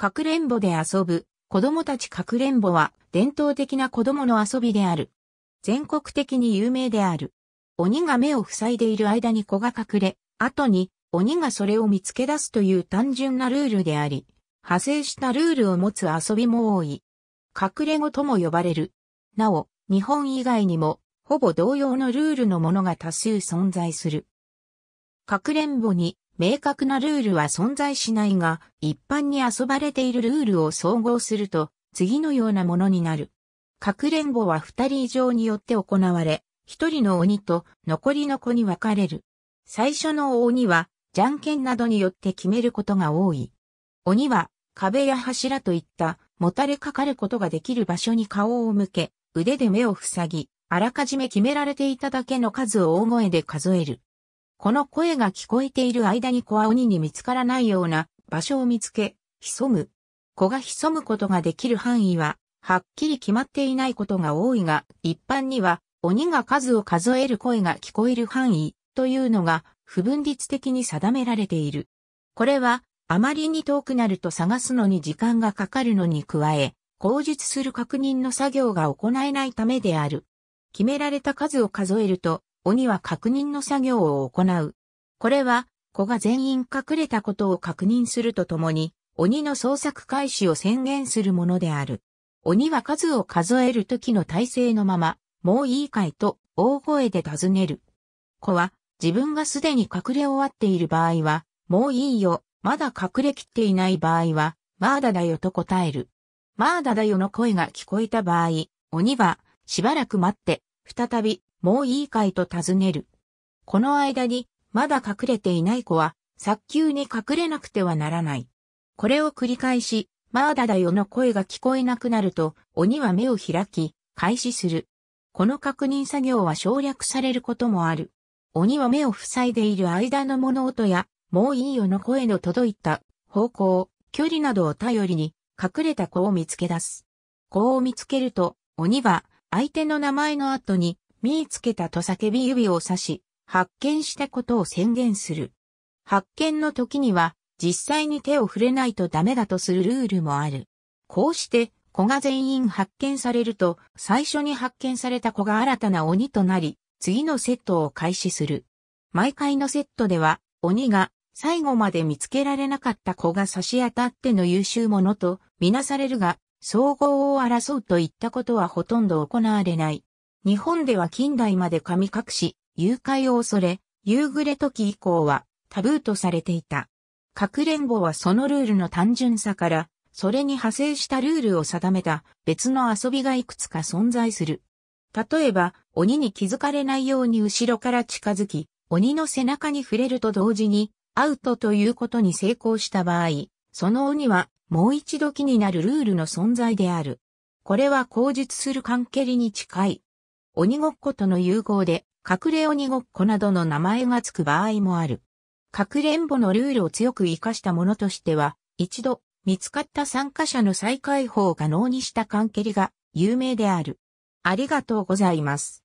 かくれんぼで遊ぶ、子供たちかくれんぼは伝統的な子供の遊びである。全国的に有名である。鬼が目を塞いでいる間に子が隠れ、後に鬼がそれを見つけ出すという単純なルールであり、派生したルールを持つ遊びも多い。隠れ子とも呼ばれる。なお、日本以外にも、ほぼ同様のルールのものが多数存在する。かくれんぼに明確なルールは存在しないが、一般に遊ばれているルールを総合すると、次のようなものになる。かくれんぼは二人以上によって行われ、一人の鬼と残りの子に分かれる。最初の鬼は、じゃんけんなどによって決めることが多い。鬼は、壁や柱といった、もたれかかることができる場所に顔を向け、腕で目を塞ぎ、あらかじめ決められていただけの数を大声で数える。この声が聞こえている間に子は鬼に見つからないような場所を見つけ、潜む。子が潜むことができる範囲は、はっきり決まっていないことが多いが、一般には、鬼が数を数える声が聞こえる範囲というのが、不分立的に定められている。これは、あまりに遠くなると探すのに時間がかかるのに加え、口述する確認の作業が行えないためである。決められた数を数えると、鬼は確認の作業を行う。これは、子が全員隠れたことを確認するとともに、鬼の捜索開始を宣言するものである。鬼は数を数える時の体勢のまま、もういいかいと大声で尋ねる。子は自分がすでに隠れ終わっている場合は、もういいよ、まだ隠れきっていない場合は、まーだだよと答える。まーだだよの声が聞こえた場合、鬼はしばらく待って、再びもういいかいと尋ねる。この間に、まだ隠れていない子は、早急に隠れなくてはならない。これを繰り返し、まだだよの声が聞こえなくなると、鬼は目を開き、開始する。この確認作業は省略されることもある。鬼は目を塞いでいる間の物音や、もういいよの声の届いた方向、距離などを頼りに、隠れた子を見つけ出す。子を見つけると、鬼は相手の名前の後に見つけたと叫び指を指し、発見したことを宣言する。発見の時には、実際に手を触れないとダメだとするルールもある。こうして、子が全員発見されると、最初に発見された子が新たな鬼となり、次のセットを開始する。毎回のセットでは、鬼が最後まで見つけられなかった子が差し当たっての優秀者とみなされるが、総合を争うといったことはほとんど行われない。日本では近代まで神隠し、誘拐を恐れ、夕暮れ時以降はタブーとされていた。かくれんぼはそのルールの単純さから、それに派生したルールを定めた別の遊びがいくつか存在する。例えば、鬼に気づかれないように後ろから近づき、鬼の背中に触れると同時に、アウトということに成功した場合、その鬼はもう一度気になるルールの存在である。これは口述する関係に近い鬼ごっことの融合で、隠れ鬼ごっこなどの名前がつく場合もある。かくれんぼのルールを強く活かしたものとしては、一度、見つかった参加者の再解放が能にした関係が有名である。ありがとうございます。